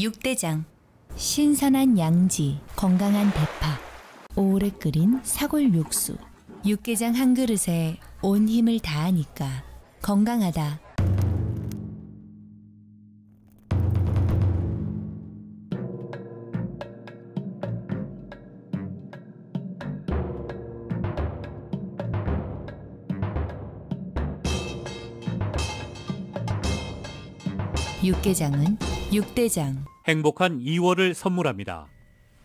육대장 신선한 양지, 건강한 대파, 오래 끓인 사골 육수 육개장 한 그릇에 온 힘을 다하니까 건강하다 육개장은 육대장 행복한 2월을 선물합니다.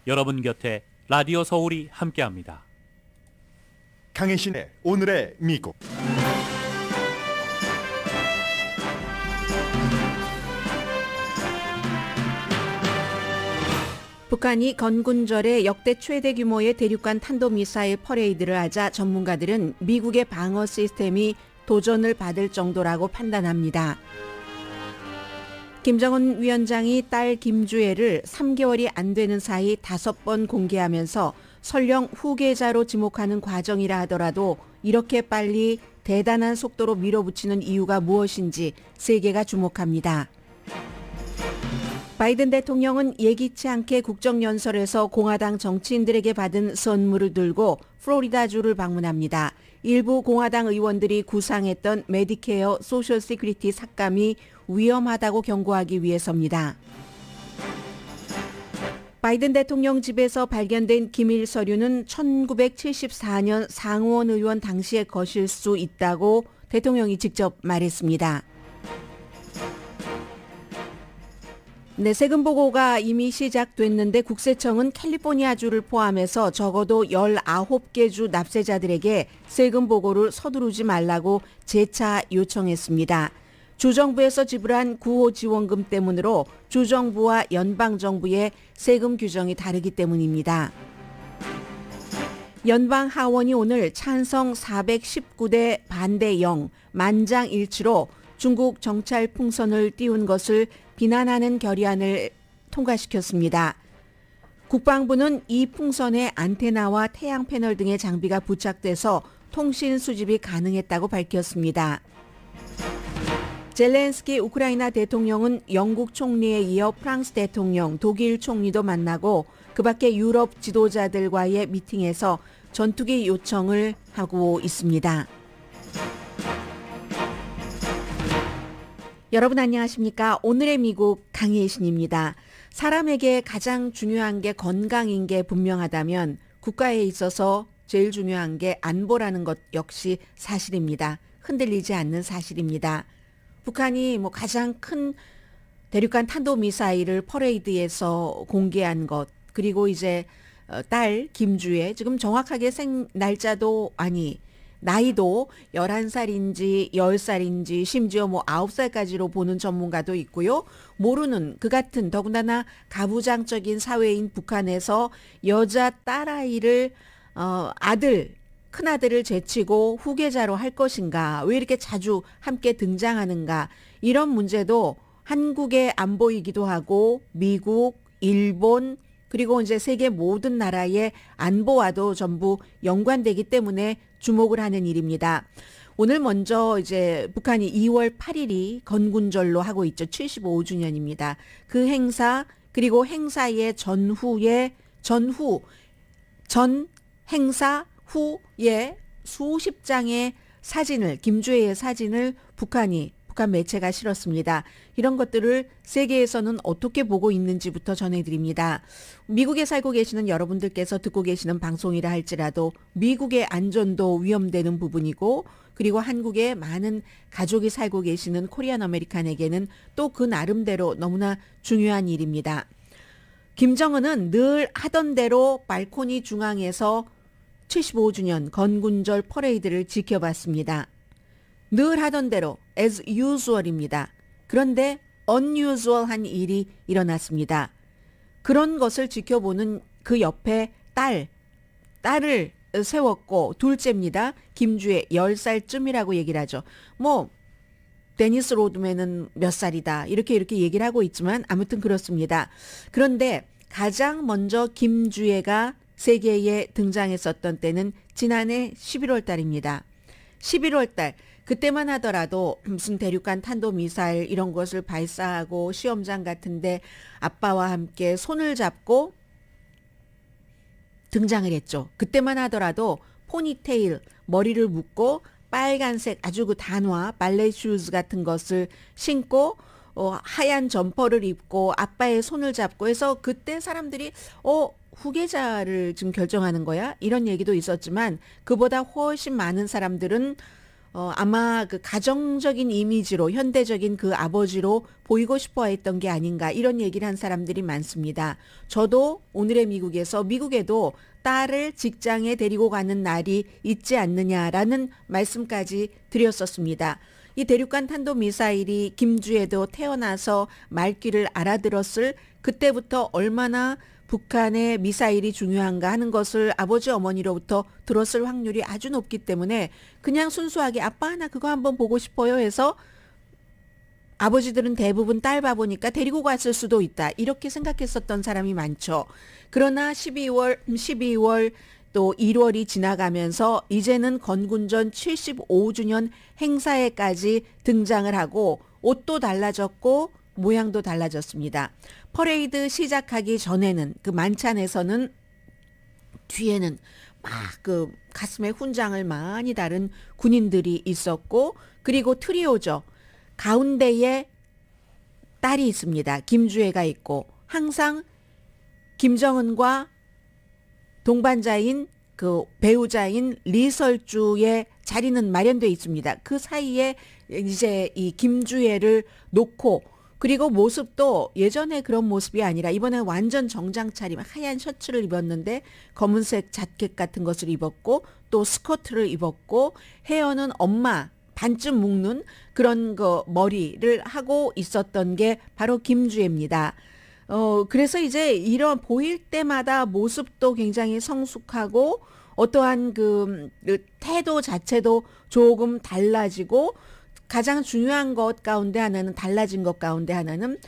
여러분 곁에 라디오 서울이 함께합니다. 강혜신의 오늘의 미국 북한이 건군절에 역대 최대 규모의 대륙간 탄도미사일 퍼레이드를 하자 전문가들은 미국의 방어 시스템이 도전을 받을 정도라고 판단합니다. 김정은 위원장이 딸 김주애를 3개월이 안 되는 사이 5번 공개하면서 설령 후계자로 지목하는 과정이라 하더라도 이렇게 빨리 대단한 속도로 밀어붙이는 이유가 무엇인지 세계가 주목합니다. 바이든 대통령은 예기치 않게 국정연설에서 공화당 정치인들에게 받은 선물을 들고 플로리다주를 방문합니다. 일부 공화당 의원들이 구상했던 메디케어 소셜 시크리티 삭감이 위험하다고 경고하기 위해서입니다. 바이든 대통령 집에서 발견된 기밀 서류는 1974년 상원 의원 당시의 것일 수 있다고 대통령이 직접 말했습니다. 네, 세금 보고가 이미 시작됐는데 국세청은 캘리포니아주를 포함해서 적어도 19개 주 납세자들에게 세금 보고를 서두르지 말라고 재차 요청했습니다. 주정부에서 지불한 구호 지원금 때문으로 주정부와 연방정부의 세금 규정이 다르기 때문입니다. 연방 하원이 오늘 찬성 419대 반대 0 만장일치로 중국 정찰 풍선을 띄운 것을 비난하는 결의안을 통과시켰습니다. 국방부는 이 풍선에 안테나와 태양 패널 등의 장비가 부착돼서 통신 수집이 가능했다고 밝혔습니다. 젤렌스키 우크라이나 대통령은 영국 총리에 이어 프랑스 대통령, 독일 총리도 만나고 그 밖에 유럽 지도자들과의 미팅에서 전투기 요청을 하고 있습니다. 여러분 안녕하십니까? 오늘의 미국 강혜신입니다. 사람에게 가장 중요한 게 건강인 게 분명하다면 국가에 있어서 제일 중요한 게 안보라는 것 역시 사실입니다. 흔들리지 않는 사실입니다. 북한이 뭐 가장 큰 대륙간 탄도 미사일을 퍼레이드에서 공개한 것 그리고 이제 어, 딸김주혜 지금 정확하게 생 날짜도 아니 나이도 11살인지 10살인지 심지어 뭐 9살까지로 보는 전문가도 있고요. 모르는 그 같은 더군다나 가부장적인 사회인 북한에서 여자 딸아이를 어 아들 큰아들을 제치고 후계자로 할 것인가? 왜 이렇게 자주 함께 등장하는가? 이런 문제도 한국의 안보이기도 하고 미국, 일본, 그리고 이제 세계 모든 나라의 안보와도 전부 연관되기 때문에 주목을 하는 일입니다. 오늘 먼저 이제 북한이 2월 8일이 건군절로 하고 있죠. 75주년입니다. 그 행사 그리고 행사의 전후에 전후 전 행사 후에 수십 장의 사진을 김주혜의 사진을 북한이 북한 매체가 실었습니다. 이런 것들을 세계에서는 어떻게 보고 있는지부터 전해드립니다. 미국에 살고 계시는 여러분들께서 듣고 계시는 방송이라 할지라도 미국의 안전도 위험되는 부분이고 그리고 한국의 많은 가족이 살고 계시는 코리안 아메리칸에게는 또 그 나름대로 너무나 중요한 일입니다. 김정은은 늘 하던 대로 발코니 중앙에서 75주년 건군절 퍼레이드를 지켜봤습니다. 늘 하던 대로 as usual입니다. 그런데 언유 u s 한 일이 일어났습니다. 그런 것을 지켜보는 그 옆에 딸, 딸을 세웠고 둘째입니다. 김주의 10살쯤이라고 얘기를 하죠. 뭐 데니스 로드맨은 몇 살이다. 이렇게 이렇게 얘기를 하고 있지만 아무튼 그렇습니다. 그런데 가장 먼저 김주애가 세계에 등장했었던 때는 지난해 11월 달입니다. 11월 달 그때만 하더라도 무슨 대륙간 탄도미사일 이런 것을 발사하고 시험장 같은데 아빠와 함께 손을 잡고 등장을 했죠. 그때만 하더라도 포니테일, 머리를 묶고 빨간색 아주 그 단화, 발레 슈즈 같은 것을 신고 어, 하얀 점퍼를 입고 아빠의 손을 잡고 해서 그때 사람들이 어 후계자를 지금 결정하는 거야 이런 얘기도 있었지만 그보다 훨씬 많은 사람들은 어, 아마 그 가정적인 이미지로 현대적인 그 아버지로 보이고 싶어 했던 게 아닌가 이런 얘기를 한 사람들이 많습니다. 저도 오늘의 미국에서 미국에도 딸을 직장에 데리고 가는 날이 있지 않느냐라는 말씀까지 드렸었습니다. 이 대륙간 탄도미사일이 김주에도 태어나서 말귀를 알아들었을 그때부터 얼마나 북한의 미사일이 중요한가 하는 것을 아버지 어머니로부터 들었을 확률이 아주 높기 때문에 그냥 순수하게 아빠 하나 그거 한번 보고 싶어요 해서 아버지들은 대부분 딸 봐보니까 데리고 갔을 수도 있다. 이렇게 생각했었던 사람이 많죠. 그러나 12월, 12월 음, 또 1월이 지나가면서 이제는 건군전 75주년 행사에까지 등장을 하고 옷도 달라졌고 모양도 달라졌습니다. 퍼레이드 시작하기 전에는 그 만찬에서는 뒤에는 막 그 가슴에 훈장을 많이 다른 군인들이 있었고 그리고 트리오죠. 가운데에 딸이 있습니다. 김주혜가 있고 항상 김정은과 동반자인 그 배우자인 리설주의 자리는 마련돼 있습니다. 그 사이에 이제 이김주혜를 놓고 그리고 모습도 예전에 그런 모습이 아니라 이번에 완전 정장 차림 하얀 셔츠를 입었는데 검은색 자켓 같은 것을 입었고 또 스커트를 입었고 헤어는 엄마 반쯤 묶는 그런 거 머리를 하고 있었던 게 바로 김주혜입니다. 어, 그래서 이제 이런 보일 때마다 모습도 굉장히 성숙하고 어떠한 그, 그 태도 자체도 조금 달라지고 가장 중요한 것 가운데 하나는 달라진 것 가운데 하나는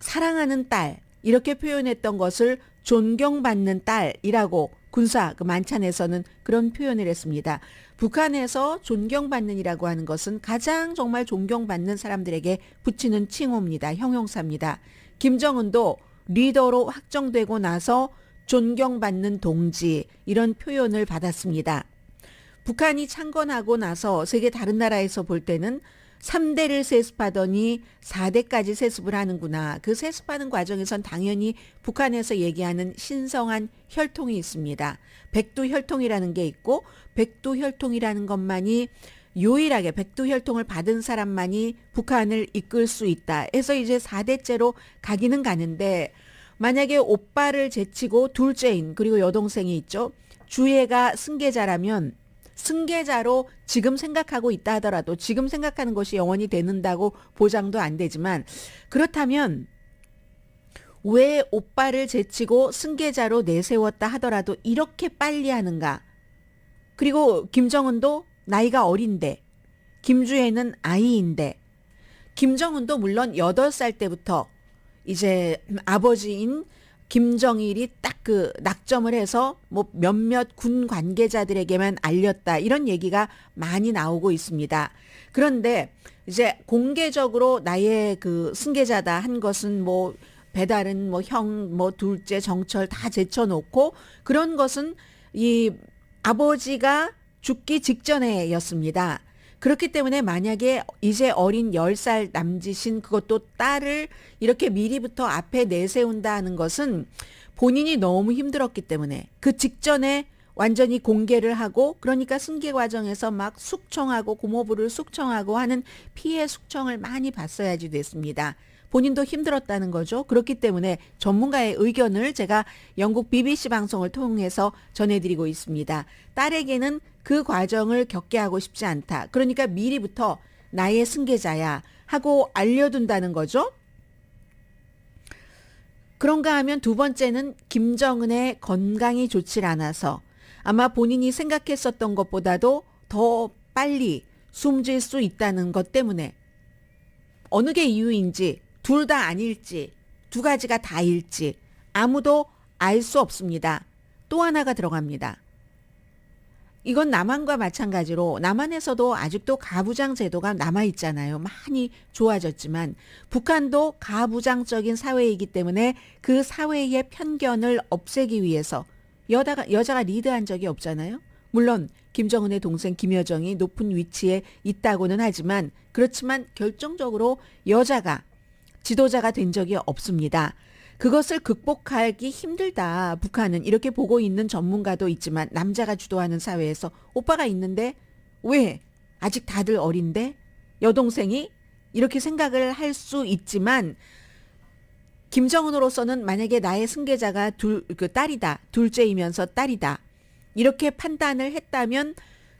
사랑하는 딸 이렇게 표현했던 것을 존경받는 딸이라고 군사 그 만찬에서는 그런 표현을 했습니다. 북한에서 존경받는이라고 하는 것은 가장 정말 존경받는 사람들에게 붙이는 칭호입니다. 형용사입니다. 김정은도 리더로 확정되고 나서 존경받는 동지 이런 표현을 받았습니다. 북한이 창건하고 나서 세계 다른 나라에서 볼 때는 3대를 세습하더니 4대까지 세습을 하는구나. 그 세습하는 과정에선 당연히 북한에서 얘기하는 신성한 혈통이 있습니다. 백두 혈통이라는 게 있고 백두 혈통이라는 것만이 유일하게 백두 혈통을 받은 사람만이 북한을 이끌 수 있다. 해서 이제 4대째로 가기는 가는데 만약에 오빠를 제치고 둘째인 그리고 여동생이 있죠. 주애가 승계자라면 승계자로 지금 생각하고 있다 하더라도 지금 생각하는 것이 영원히 되는다고 보장도 안 되지만 그렇다면 왜 오빠를 제치고 승계자로 내세웠다 하더라도 이렇게 빨리 하는가? 그리고 김정은도 나이가 어린데, 김주혜는 아이인데, 김정은도 물론 8살 때부터 이제 아버지인 김정일이 딱 그 낙점을 해서 뭐 몇몇 군 관계자들에게만 알렸다 이런 얘기가 많이 나오고 있습니다. 그런데 이제 공개적으로 나의 그 승계자다 한 것은 뭐 배달은 뭐 형, 뭐 둘째 정철 다 제쳐놓고 그런 것은 이 아버지가 죽기 직전에였습니다. 그렇기 때문에 만약에 이제 어린 10살 남짓인 그것도 딸을 이렇게 미리부터 앞에 내세운다 는 것은 본인이 너무 힘들었기 때문에 그 직전에 완전히 공개를 하고 그러니까 승계 과정에서 막 숙청하고 고모부를 숙청하고 하는 피해 숙청을 많이 봤어야지 됐습니다. 본인도 힘들었다는 거죠. 그렇기 때문에 전문가의 의견을 제가 영국 BBC 방송을 통해서 전해드리고 있습니다. 딸에게는 그 과정을 겪게 하고 싶지 않다. 그러니까 미리부터 나의 승계자야 하고 알려둔다는 거죠. 그런가 하면 두 번째는 김정은의 건강이 좋질 않아서 아마 본인이 생각했었던 것보다도 더 빨리 숨질 수 있다는 것 때문에 어느 게 이유인지 둘다 아닐지 두 가지가 다일지 아무도 알 수 없습니다. 또 하나가 들어갑니다. 이건 남한과 마찬가지로 남한에서도 아직도 가부장 제도가 남아 있잖아요. 많이 좋아졌지만 북한도 가부장적인 사회이기 때문에 그 사회의 편견을 없애기 위해서 여다가, 여자가 리드한 적이 없잖아요. 물론 김정은의 동생 김여정이 높은 위치에 있다고는 하지만 그렇지만 결정적으로 여자가 지도자가 된 적이 없습니다. 그것을 극복하기 힘들다. 북한은 이렇게 보고 있는 전문가도 있지만 남자가 주도하는 사회에서 오빠가 있는데 왜 아직 다들 어린데 여동생이 이렇게 생각을 할 수 있지만 김정은으로서는 만약에 나의 승계자가 둘 그 딸이다 둘째이면서 딸이다 이렇게 판단을 했다면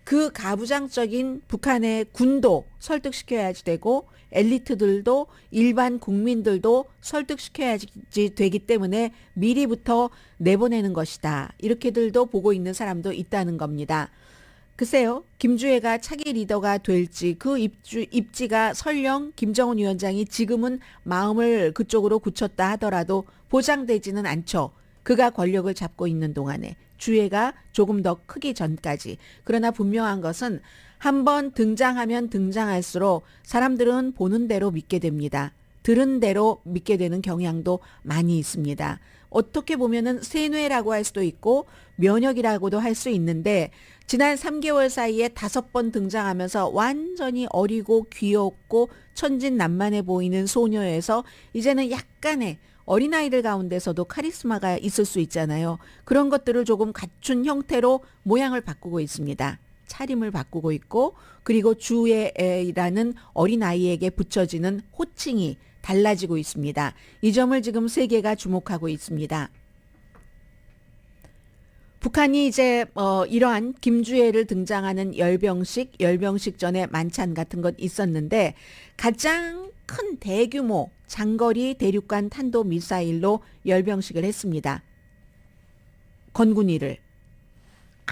그 가부장적인 북한의 군도 설득시켜야지 되고 엘리트들도 일반 국민들도 설득시켜야지 되기 때문에 미리부터 내보내는 것이다. 이렇게들도 보고 있는 사람도 있다는 겁니다. 글쎄요, 김주혜가 차기 리더가 될지 그 입주, 입지가 설령 김정은 위원장이 지금은 마음을 그쪽으로 굳혔다 하더라도 보장되지는 않죠. 그가 권력을 잡고 있는 동안에 주혜가 조금 더 크기 전까지. 그러나 분명한 것은 한번 등장하면 등장할수록 사람들은 보는 대로 믿게 됩니다. 들은 대로 믿게 되는 경향도 많이 있습니다. 어떻게 보면은 세뇌라고 할 수도 있고 면역이라고도 할 수 있는데 지난 3개월 사이에 다섯 번 등장하면서 완전히 어리고 귀엽고 천진난만해 보이는 소녀에서 이제는 약간의 어린아이들 가운데서도 카리스마가 있을 수 있잖아요. 그런 것들을 조금 갖춘 형태로 모양을 바꾸고 있습니다. 차림을 바꾸고 있고 그리고 주의라는 어린아이에게 붙여지는 호칭이 달라지고 있습니다. 이 점을 지금 세계가 주목하고 있습니다. 북한이 이제 어, 이러한 김주애를 등장하는 열병식, 열병식 전에 만찬 같은 것 있었는데 가장 큰 대규모 장거리 대륙간 탄도 미사일로 열병식을 했습니다. 건군이를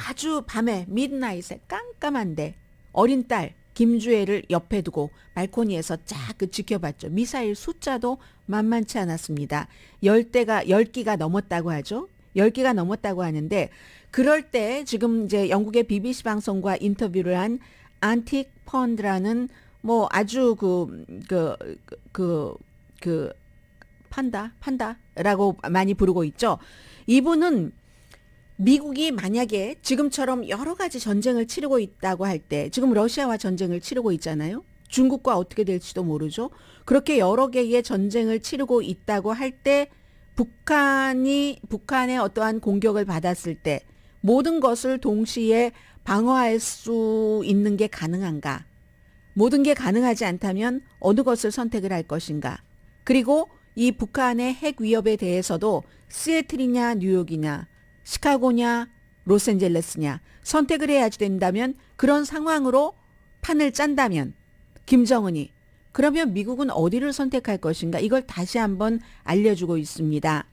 아주 밤에 미드나잇에 깜깜한데 어린 딸김주혜를 옆에 두고 발코니에서 쫙 그 지켜봤죠. 미사일 숫자도 만만치 않았습니다. 열대가 열기가 넘었다고 하죠. 열기가 넘었다고 하는데 그럴 때 지금 이제 영국의 BBC 방송과 인터뷰를 한 안틱 펀드라는 뭐 아주 그그그 그, 그, 그, 판다 판다라고 많이 부르고 있죠. 이분은 미국이 만약에 지금처럼 여러 가지 전쟁을 치르고 있다고 할 때 지금 러시아와 전쟁을 치르고 있잖아요. 중국과 어떻게 될지도 모르죠. 그렇게 여러 개의 전쟁을 치르고 있다고 할 때 북한이 북한의 어떠한 공격을 받았을 때 모든 것을 동시에 방어할 수 있는 게 가능한가? 모든 게 가능하지 않다면 어느 것을 선택을 할 것인가? 그리고 이 북한의 핵 위협에 대해서도 시애틀이냐 뉴욕이냐 시카고냐 로스앤젤레스냐 선택을 해야지 된다면 그런 상황으로 판을 짠다면 김정은이 그러면 미국은 어디를 선택할 것인가 이걸 다시 한번 알려주고 있습니다.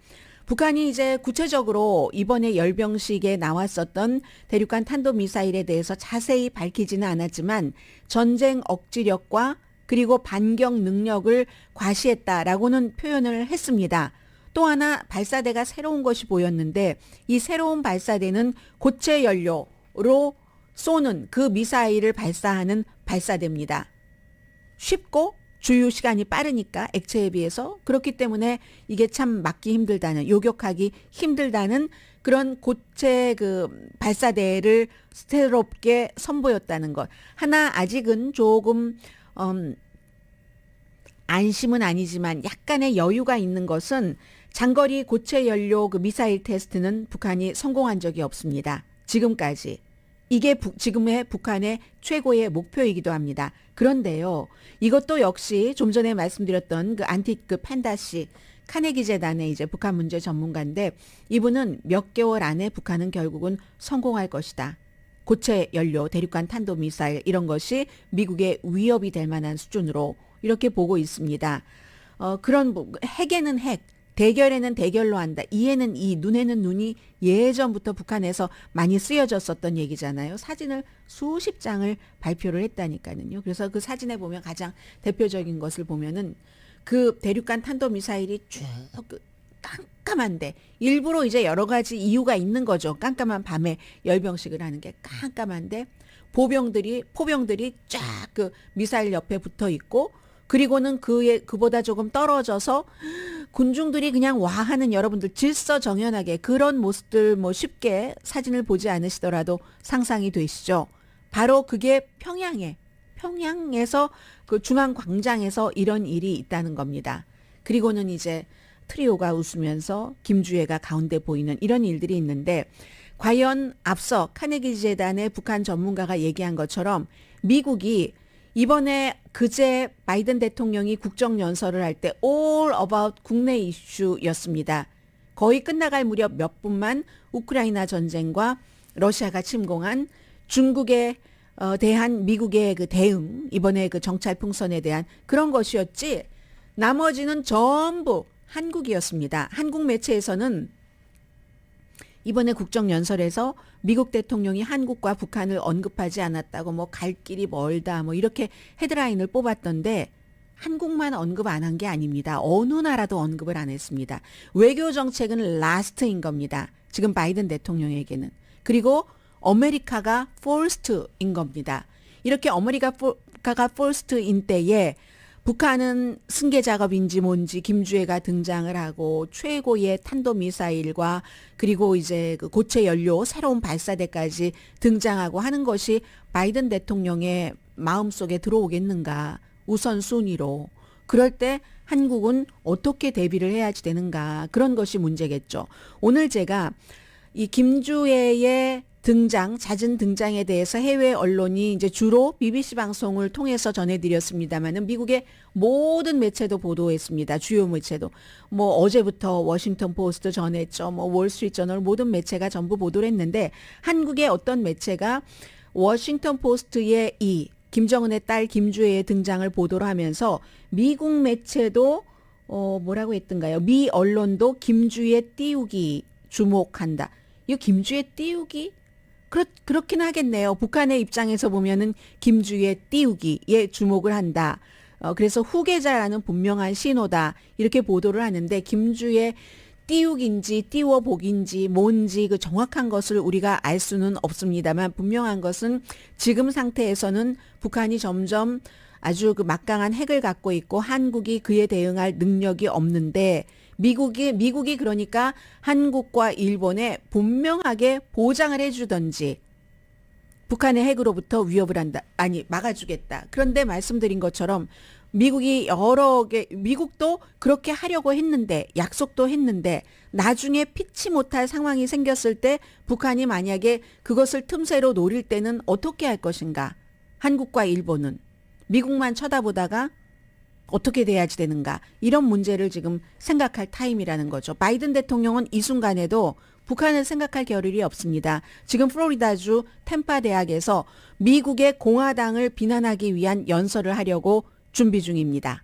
북한이 이제 구체적으로 이번에 열병식에 나왔었던 대륙간 탄도미사일에 대해서 자세히 밝히지는 않았지만 전쟁 억지력과 그리고 반경 능력을 과시했다라고는 표현을 했습니다. 또 하나 발사대가 새로운 것이 보였는데 이 새로운 발사대는 고체 연료로 쏘는 그 미사일을 발사하는 발사대입니다. 쉽고 주유 시간이 빠르니까 액체에 비해서 그렇기 때문에 이게 참 막기 힘들다는 요격하기 힘들다는 그런 고체 그 발사대를 새롭게 선보였다는 것 하나 아직은 조금 음, 안심은 아니지만 약간의 여유가 있는 것은 장거리 고체 연료 그 미사일 테스트는 북한이 성공한 적이 없습니다. 지금까지. 이게 부, 지금의 북한의 최고의 목표이기도 합니다. 그런데요. 이것도 역시 좀 전에 말씀드렸던 그 안티 그 판다 씨 카네기 재단의 이제 북한 문제 전문가인데 이분은 몇 개월 안에 북한은 결국은 성공할 것이다. 고체 연료, 대륙간 탄도 미사일 이런 것이 미국의 위협이 될 만한 수준으로 이렇게 보고 있습니다. 어, 그런 핵에는 핵, 대결에는 대결로 한다. 이해는 이, 눈에는 눈이 예전부터 북한에서 많이 쓰여졌었던 얘기잖아요. 사진을 수십 장을 발표를 했다니까요. 그래서 그 사진에 보면 가장 대표적인 것을 보면은 그 대륙간 탄도미사일이 쭉 그 깜깜한데 일부러 이제 여러 가지 이유가 있는 거죠. 깜깜한 밤에 열병식을 하는 게 깜깜한데 보병들이 포병들이 쫙 그 미사일 옆에 붙어 있고 그리고는 그에 그보다 조금 떨어져서 군중들이 그냥 와 하는 여러분들 질서정연하게 그런 모습들 뭐 쉽게 사진을 보지 않으시더라도 상상이 되시죠. 바로 그게 평양에 평양에서 그 중앙 광장에서 이런 일이 있다는 겁니다. 그리고는 이제 트리오가 웃으면서 김주혜가 가운데 보이는 이런 일들이 있는데 과연 앞서 카네기 재단의 북한 전문가가 얘기한 것처럼 미국이 이번에 그제 바이든 대통령이 국정연설을 할 때 all about 국내 이슈였습니다. 거의 끝나갈 무렵 몇 분만 우크라이나 전쟁과 러시아가 침공한 중국에 어, 대한 미국의 그 대응, 이번에 그 정찰 풍선에 대한 그런 것이었지, 나머지는 전부 한국이었습니다. 한국 매체에서는 이번에 국정연설에서 미국 대통령이 한국과 북한을 언급하지 않았다고 뭐 갈 길이 멀다 뭐 이렇게 헤드라인을 뽑았던데 한국만 언급 안 한 게 아닙니다. 어느 나라도 언급을 안 했습니다. 외교 정책은 라스트인 겁니다. 지금 바이든 대통령에게는. 그리고 아메리카가 포스트인 겁니다. 이렇게 아메리카가 포스트인 때에 북한은 승계 작업인지 뭔지 김주혜가 등장을 하고 최고의 탄도 미사일과 그리고 이제 그 고체 연료 새로운 발사대까지 등장하고 하는 것이 바이든 대통령의 마음속에 들어오겠는가 우선순위로 그럴 때 한국은 어떻게 대비를 해야지 되는가 그런 것이 문제겠죠. 오늘 제가 이김주혜의 등장, 잦은 등장에 대해서 해외 언론이 이제 주로 BBC 방송을 통해서 전해드렸습니다만은 미국의 모든 매체도 보도했습니다. 주요 매체도. 뭐 어제부터 워싱턴 포스트 전했죠. 뭐 월스트리트 저널 모든 매체가 전부 보도를 했는데 한국의 어떤 매체가 워싱턴 포스트의 이 김정은의 딸 김주혜의 등장을 보도를 하면서 미국 매체도 어 뭐라고 했던가요? 미 언론도 김주혜 띄우기 주목한다. 이 김주혜 띄우기 그렇, 그렇긴 하겠네요. 북한의 입장에서 보면은 김주의 띄우기에 주목을 한다. 어, 그래서 후계자라는 분명한 신호다. 이렇게 보도를 하는데 김주의 띄우기인지 띄워보기인지 뭔지 그 정확한 것을 우리가 알 수는 없습니다만 분명한 것은 지금 상태에서는 북한이 점점 아주 그 막강한 핵을 갖고 있고 한국이 그에 대응할 능력이 없는데 미국이 미국이 그러니까 한국과 일본에 분명하게 보장을 해주던지 북한의 핵으로부터 위협을 한다 아니 막아주겠다 그런데 말씀드린 것처럼 미국이 여러 개 미국도 그렇게 하려고 했는데 약속도 했는데 나중에 피치 못할 상황이 생겼을 때 북한이 만약에 그것을 틈새로 노릴 때는 어떻게 할 것인가 한국과 일본은 미국만 쳐다보다가 어떻게 돼야지 되는가 이런 문제를 지금 생각할 타임이라는 거죠. 바이든 대통령은 이 순간에도 북한을 생각할 겨를이 없습니다. 지금 플로리다주 템파 대학에서 미국의 공화당을 비난하기 위한 연설을 하려고 준비 중입니다.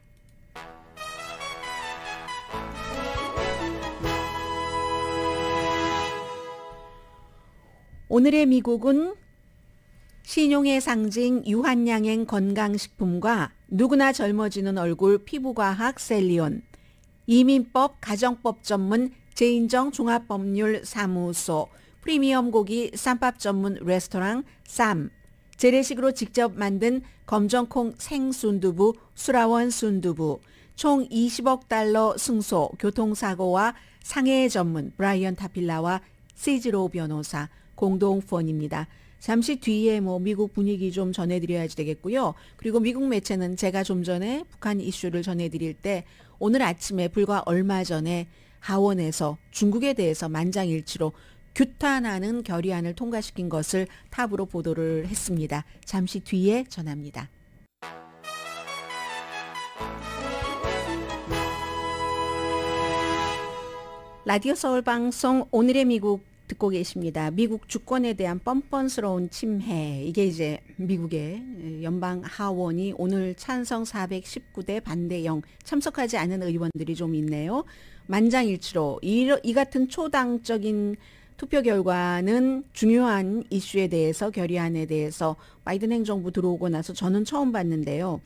오늘의 미국은 신용의 상징 유한양행 건강식품과 누구나 젊어지는 얼굴 피부과학 셀리온 이민법 가정법 전문 제인정 종합법률 사무소 프리미엄 고기 쌈밥 전문 레스토랑 쌈 재래식으로 직접 만든 검정콩 생순두부 수라원 순두부 총 20억 달러 승소 교통사고와 상해 전문 브라이언 타필라와 시지로 변호사 공동 후원입니다. 잠시 뒤에 뭐 미국 분위기 좀 전해드려야지 되겠고요. 그리고 미국 매체는 제가 좀 전에 북한 이슈를 전해드릴 때 오늘 아침에 불과 얼마 전에 하원에서 중국에 대해서 만장일치로 규탄하는 결의안을 통과시킨 것을 탑으로 보도를 했습니다. 잠시 뒤에 전합니다. 라디오 서울 방송 오늘의 미국 듣고 계십니다. 미국 주권에 대한 뻔뻔스러운 침해. 이게 이제 미국의 연방 하원이 오늘 찬성 419대 반대 0 참석하지 않은 의원들이 좀 있네요. 만장일치로 이, 이 같은 초당적인 투표 결과는 중요한 이슈에 대해서 결의안에 대해서 바이든 행정부 들어오고 나서 저는 처음 봤는데요.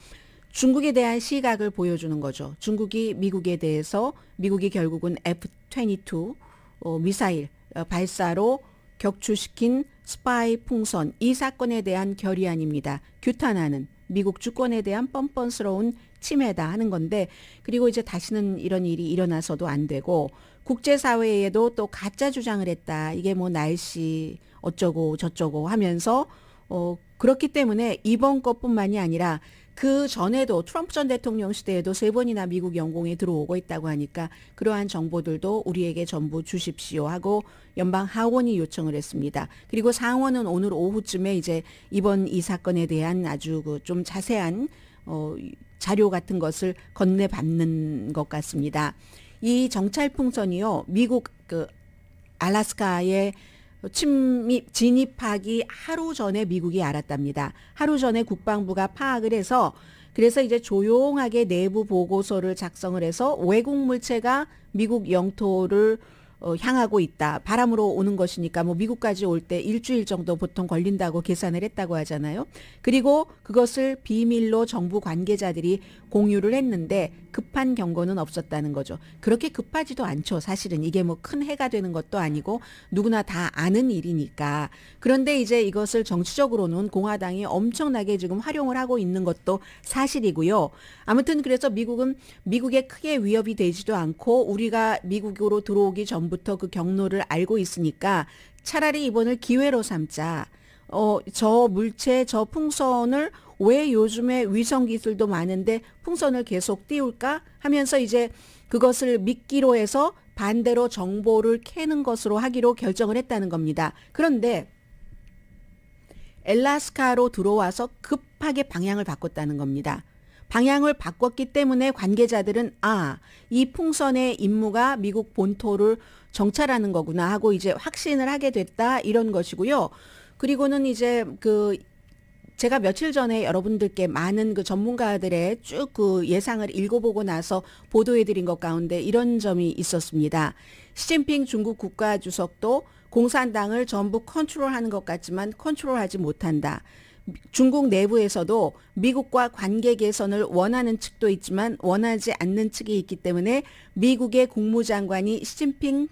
중국에 대한 시각을 보여주는 거죠. 중국이 미국에 대해서 미국이 결국은 F-22 어, 미사일 어, 발사로 격추시킨 스파이 풍선 이 사건에 대한 결의안입니다. 규탄하는 미국 주권에 대한 뻔뻔스러운 침해다 하는 건데 그리고 이제 다시는 이런 일이 일어나서도 안 되고 국제사회에도 또 가짜 주장을 했다. 이게 뭐 날씨 어쩌고 저쩌고 하면서 어 그렇기 때문에 이번 것뿐만이 아니라 그 전에도 트럼프 전 대통령 시대에도 세 번이나 미국 영공에 들어오고 있다고 하니까 그러한 정보들도 우리에게 전부 주십시오 하고 연방 하원이 요청을 했습니다. 그리고 상원은 오늘 오후쯤에 이제 이번 이 사건에 대한 아주 그 좀 자세한 어, 자료 같은 것을 건네받는 것 같습니다. 이 정찰 풍선이요 미국 그 알라스카의 뭐 침입 진입하기 하루 전에 미국이 알았답니다. 하루 전에 국방부가 파악을 해서 그래서 이제 조용하게 내부 보고서를 작성을 해서 외국 물체가 미국 영토를 어, 향하고 있다. 바람으로 오는 것이니까 뭐 미국까지 올 때 일주일 정도 보통 걸린다고 계산을 했다고 하잖아요. 그리고 그것을 비밀로 정부 관계자들이 공유를 했는데 급한 경고는 없었다는 거죠. 그렇게 급하지도 않죠. 사실은 이게 뭐 큰 해가 되는 것도 아니고 누구나 다 아는 일이니까. 그런데 이제 이것을 정치적으로는 공화당이 엄청나게 지금 활용을 하고 있는 것도 사실이고요. 아무튼 그래서 미국은 미국에 크게 위협이 되지도 않고 우리가 미국으로 들어오기 전부터 그 경로를 알고 있으니까 차라리 이번을 기회로 삼자. 어, 저 물체, 저 풍선을 왜 요즘에 위성 기술도 많은데 풍선을 계속 띄울까 하면서 이제 그것을 미끼로 해서 반대로 정보를 캐는 것으로 하기로 결정을 했다는 겁니다. 그런데 엘라스카로 들어와서 급하게 방향을 바꿨다는 겁니다. 방향을 바꿨기 때문에 관계자들은 아, 이 풍선의 임무가 미국 본토를 정찰하는 거구나 하고 이제 확신을 하게 됐다 이런 것이고요. 그리고는 이제 그 제가 며칠 전에 여러분들께 많은 그 전문가들의 쭉 그 예상을 읽어보고 나서 보도해드린 것 가운데 이런 점이 있었습니다. 시진핑 중국 국가주석도 공산당을 전부 컨트롤하는 것 같지만 컨트롤하지 못한다. 중국 내부에서도 미국과 관계 개선을 원하는 측도 있지만 원하지 않는 측이 있기 때문에 미국의 국무장관이 시진핑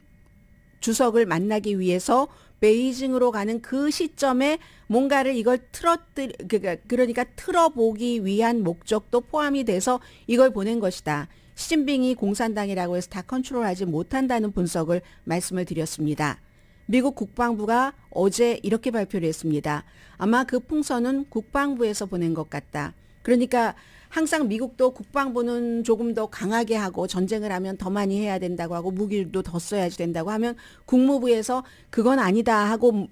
주석을 만나기 위해서 베이징으로 가는 그 시점에 뭔가를 이걸 틀어뜨 그러니까, 그, 그러니까 틀어보기 위한 목적도 포함이 돼서 이걸 보낸 것이다. 시진핑이 공산당이라고 해서 다 컨트롤하지 못한다는 분석을 말씀을 드렸습니다. 미국 국방부가 어제 이렇게 발표를 했습니다. 아마 그 풍선은 국방부에서 보낸 것 같다. 그러니까 항상 미국도 국방부는 조금 더 강하게 하고 전쟁을 하면 더 많이 해야 된다고 하고 무기도 더 써야 지 된다고 하면 국무부에서 그건 아니다 하고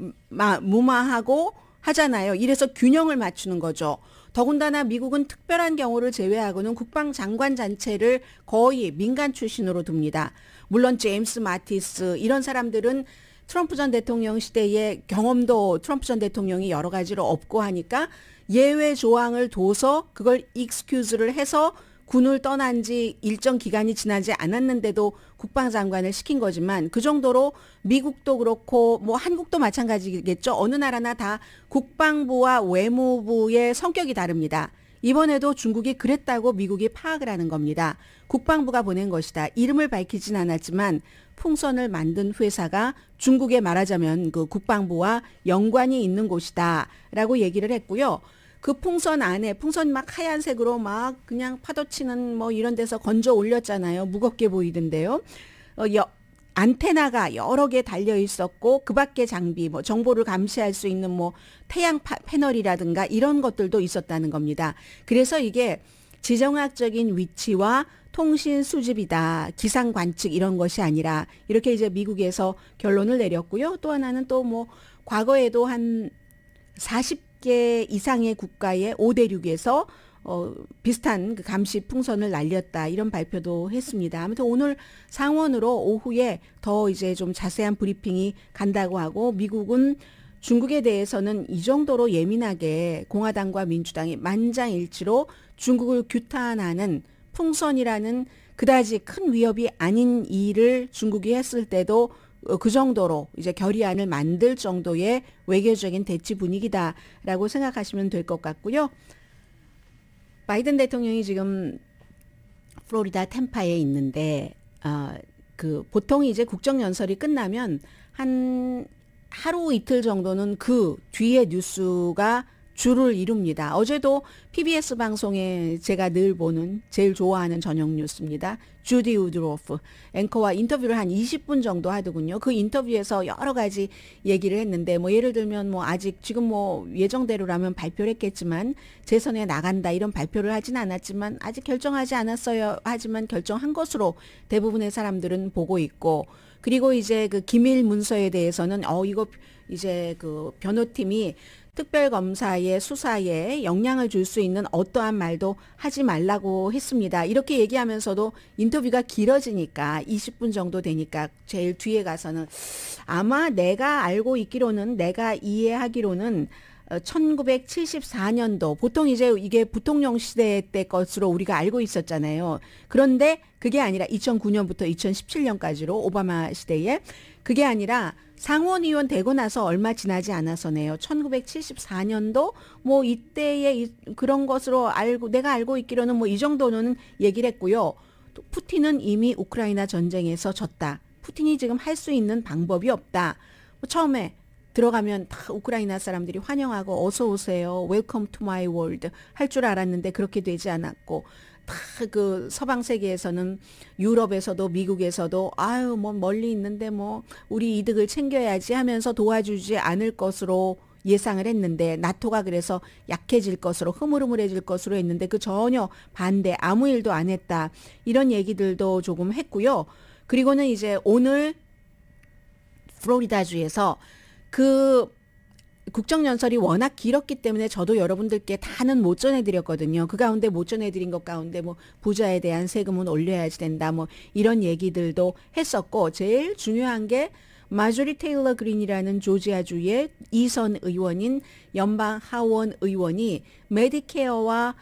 무마하고 하잖아요. 이래서 균형을 맞추는 거죠. 더군다나 미국은 특별한 경우를 제외하고는 국방장관 자체를 거의 민간 출신으로 둡니다. 물론 제임스 마티스 이런 사람들은 트럼프 전 대통령 시대의 경험도 트럼프 전 대통령이 여러 가지로 없고 하니까 예외 조항을 둬서 그걸 익스큐즈를 해서 군을 떠난 지 일정 기간이 지나지 않았는데도 국방장관을 시킨 거지만 그 정도로 미국도 그렇고 뭐 한국도 마찬가지겠죠. 어느 나라나 다 국방부와 외무부의 성격이 다릅니다. 이번에도 중국이 그랬다고 미국이 파악을 하는 겁니다. 국방부가 보낸 것이다. 이름을 밝히진 않았지만 풍선을 만든 회사가 중국에 말하자면 그 국방부와 연관이 있는 곳이다라고 얘기를 했고요. 그 풍선 안에 풍선 막 하얀색으로 막 그냥 파도치는 뭐 이런 데서 건져 올렸잖아요. 무겁게 보이던데요. 어, 여, 안테나가 여러 개 달려 있었고 그밖에 장비 뭐 정보를 감시할 수 있는 뭐 태양 파, 패널이라든가 이런 것들도 있었다는 겁니다. 그래서 이게 지정학적인 위치와 통신 수집이다, 기상 관측 이런 것이 아니라 이렇게 이제 미국에서 결론을 내렸고요. 또 하나는 또 뭐 과거에도 한 40. 개 이상의 국가의 5대륙에서 어, 비슷한 그 감시 풍선을 날렸다 이런 발표도 했습니다. 아무튼 오늘 상원으로 오후에 더 이제 좀 자세한 브리핑이 간다고 하고 미국은 중국에 대해서는 이 정도로 예민하게 공화당과 민주당이 만장일치로 중국을 규탄하는 풍선이라는 그다지 큰 위협이 아닌 일을 중국이 했을 때도 어, 그 정도로 이제 결의안을 만들 정도의 외교적인 대치 분위기다라고 생각하시면 될 것 같고요. 바이든 대통령이 지금 플로리다 템파에 있는데 어, 그 보통 이제 국정 연설이 끝나면 한 하루 이틀 정도는 그 뒤에 뉴스가 주를 이룹니다. 어제도 PBS 방송에 제가 늘 보는 제일 좋아하는 저녁 뉴스입니다. 주디 우드로프 앵커와 인터뷰를 한 20분 정도 하더군요. 그 인터뷰에서 여러 가지 얘기를 했는데 뭐 예를 들면 뭐 아직 지금 뭐 예정대로라면 발표를 했겠지만 재선에 나간다 이런 발표를 하진 않았지만 아직 결정하지 않았어요. 하지만 결정한 것으로 대부분의 사람들은 보고 있고 그리고 이제 그 기밀 문서에 대해서는 어 이거 이제 그 변호팀이 특별검사의 수사에 영향을 줄 수 있는 어떠한 말도 하지 말라고 했습니다. 이렇게 얘기하면서도 인터뷰가 길어지니까 20분 정도 되니까 제일 뒤에 가서는 아마 내가 알고 있기로는 내가 이해하기로는 1974년도 어, 보통 이제 이게 부통령 시대 때 것으로 우리가 알고 있었잖아요. 그런데 그게 아니라 2009년부터 2017년까지로 오바마 시대에 그게 아니라 상원 의원 되고 나서 얼마 지나지 않아서네요. 1974년도 뭐 이때에 그런 것으로 알고 내가 알고 있기로는 뭐 이 정도는 얘기를 했고요. 푸틴은 이미 우크라이나 전쟁에서 졌다. 푸틴이 지금 할 수 있는 방법이 없다. 뭐 처음에 들어가면 다 우크라이나 사람들이 환영하고 어서 오세요. 웰컴 투 마이 월드 할 줄 알았는데 그렇게 되지 않았고 다 그 서방 세계에서는 유럽에서도 미국에서도 아유 뭐 멀리 있는데 뭐 우리 이득을 챙겨야지 하면서 도와주지 않을 것으로 예상을 했는데 나토가 그래서 약해질 것으로 흐물흐물해질 것으로 했는데 그 전혀 반대 아무 일도 안 했다 이런 얘기들도 조금 했고요. 그리고는 이제 오늘 플로리다주에서 그 국정연설이 워낙 길었기 때문에 저도 여러분들께 다는 못 전해드렸거든요. 그 가운데 못 전해드린 것 가운데 뭐 부자에 대한 세금은 올려야지 된다 뭐 이런 얘기들도 했었고 제일 중요한 게 마조리 테일러 그린이라는 조지아주의 이선 의원인 연방 하원 의원이 메디케어와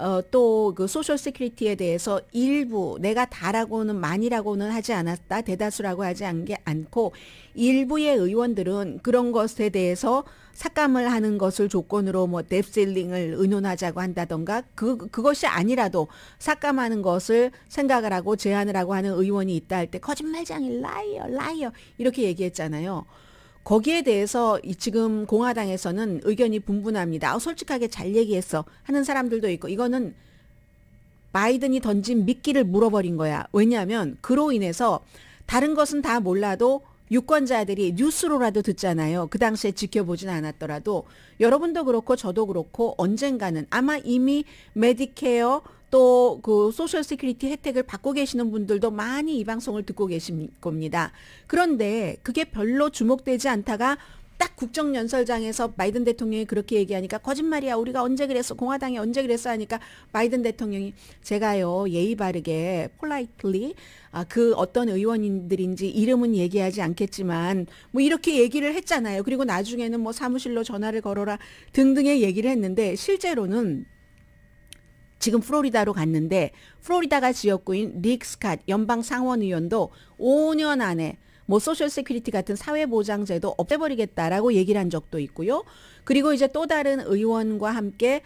어, 또그 소셜 시큐리티에 대해서 일부 내가 다라고는 많이라고는 하지 않았다 대다수라고 하지 않게 않고 일부의 의원들은 그런 것에 대해서 삭감을 하는 것을 조건으로 뭐 뎁셀링을 의논하자고 한다던가 그 그것이 아니라도 삭감하는 것을 생각을 하고 제안을 하고 하는 의원이 있다 할 때 거짓말장이 라이어 라이어 이렇게 얘기했잖아요. 거기에 대해서 지금 공화당에서는 의견이 분분합니다. 아, 솔직하게 잘 얘기했어 하는 사람들도 있고 이거는 바이든이 던진 미끼를 물어버린 거야. 왜냐하면 그로 인해서 다른 것은 다 몰라도 유권자들이 뉴스로라도 듣잖아요. 그 당시에 지켜보진 않았더라도 여러분도 그렇고 저도 그렇고 언젠가는 아마 이미 메디케어 또그 소셜 시큐리티 혜택을 받고 계시는 분들도 많이 이 방송을 듣고 계신 겁니다. 그런데 그게 별로 주목되지 않다가 딱 국정연설장에서 바이든 대통령이 그렇게 얘기하니까 거짓말이야. 우리가 언제 그랬어. 공화당이 언제 그랬어 하니까 바이든 대통령이 제가요. 예의 바르게 폴라이 i 리 아, 그 어떤 의원인들인지 이름은 얘기하지 않겠지만 뭐 이렇게 얘기를 했잖아요. 그리고 나중에는 뭐 사무실로 전화를 걸어라 등등의 얘기를 했는데 실제로는 지금 플로리다로 갔는데 플로리다가 지역구인 릭 스캇 연방 상원 의원도 5년 안에 뭐 소셜 세큐리티 같은 사회 보장 제도 없애버리겠다라고 얘기를 한 적도 있고요. 그리고 이제 또 다른 의원과 함께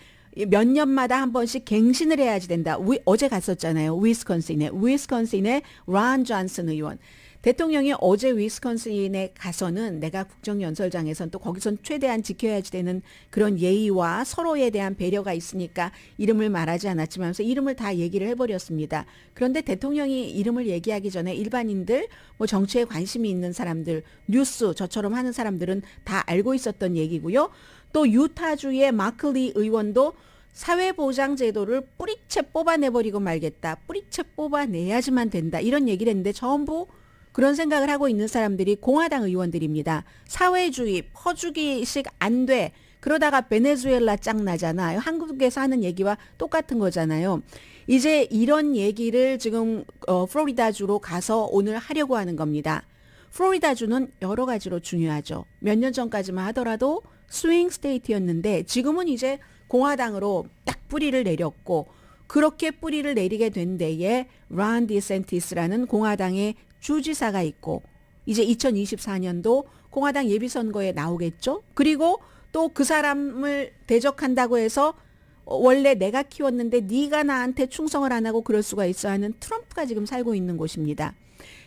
몇 년마다 한 번씩 갱신을 해야지 된다. 위, 어제 갔었잖아요. 위스콘신의 위스콘신의 란 존슨 의원. 대통령이 어제 위스콘신에 가서는 내가 국정연설장에선 또 거기선 최대한 지켜야지 되는 그런 예의와 서로에 대한 배려가 있으니까 이름을 말하지 않았지만 서 이름을 다 얘기를 해버렸습니다. 그런데 대통령이 이름을 얘기하기 전에 일반인들 뭐 정치에 관심이 있는 사람들 뉴스 저처럼 하는 사람들은 다 알고 있었던 얘기고요. 또 유타주의 마클리 의원도 사회보장제도를 뿌리채 뽑아내버리고 말겠다. 뿌리채 뽑아내야지만 된다. 이런 얘기를 했는데 전부 그런 생각을 하고 있는 사람들이 공화당 의원들입니다. 사회주의, 퍼주기식 안 돼. 그러다가 베네수엘라 짱 나잖아. 한국에서 하는 얘기와 똑같은 거잖아요. 이제 이런 얘기를 지금 어, 플로리다주로 가서 오늘 하려고 하는 겁니다. 플로리다주는 여러 가지로 중요하죠. 몇 년 전까지만 하더라도 스윙 스테이트였는데 지금은 이제 공화당으로 딱 뿌리를 내렸고 그렇게 뿌리를 내리게 된 데에 란 디센티스라는 공화당의 주지사가 있고 이제 2024년도 공화당 예비선거에 나오겠죠. 그리고 또 그 사람을 대적한다고 해서 원래 내가 키웠는데 네가 나한테 충성을 안 하고 그럴 수가 있어 하는 트럼프가 지금 살고 있는 곳입니다.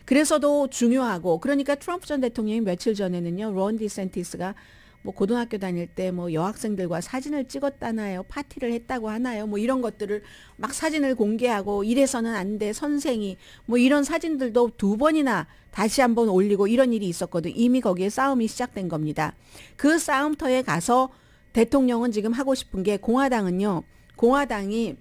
그래서도 중요하고 그러니까 트럼프 전 대통령이 며칠 전에는요. 론 디센티스가 뭐 고등학교 다닐 때 뭐 여학생들과 사진을 찍었다나요 파티를 했다고 하나요 뭐 이런 것들을 막 사진을 공개하고 이래서는 안 돼 선생이 뭐 이런 사진들도 두 번이나 다시 한 번 올리고 이런 일이 있었거든 이미 거기에 싸움이 시작된 겁니다 그 싸움터에 가서 대통령은 지금 하고 싶은 게 공화당은요 공화당이